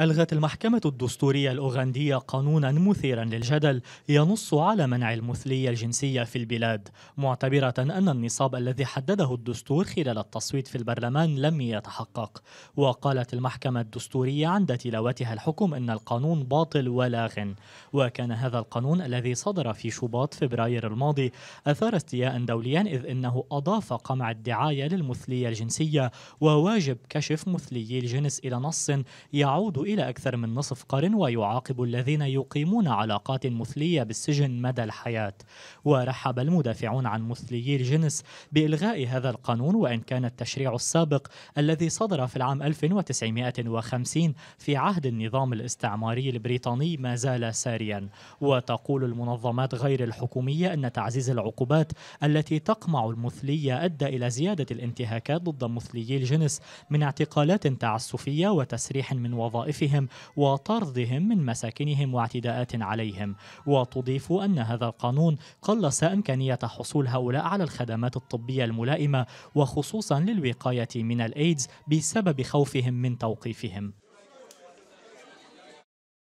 ألغت المحكمة الدستورية الأوغندية قانونا مثيرا للجدل ينص على منع المثلية الجنسية في البلاد معتبرة أن النصاب الذي حدده الدستور خلال التصويت في البرلمان لم يتحقق وقالت المحكمة الدستورية عند تلاوتها الحكم أن القانون باطل ولاغ وكان هذا القانون الذي صدر في شباط فبراير الماضي أثار استياء دوليا إذ إنه أضاف قمع الدعاية للمثلية الجنسية وواجب كشف مثليي الجنس إلى نص يعود إلى أكثر من نصف قرن ويعاقب الذين يقيمون علاقات مثلية بالسجن مدى الحياة ورحب المدافعون عن مثليي الجنس بإلغاء هذا القانون وإن كان التشريع السابق الذي صدر في العام 1950 في عهد النظام الاستعماري البريطاني ما زال ساريا وتقول المنظمات غير الحكومية أن تعزيز العقوبات التي تقمع المثلية أدى إلى زيادة الانتهاكات ضد مثليي الجنس من اعتقالات تعسفية وتسريح من وظائف مخاوفهم وطردهم من مساكنهم واعتداءات عليهم وتضيف أن هذا القانون قلص إمكانية حصول هؤلاء على الخدمات الطبية الملائمة وخصوصا للوقاية من الإيدز بسبب خوفهم من توقيفهم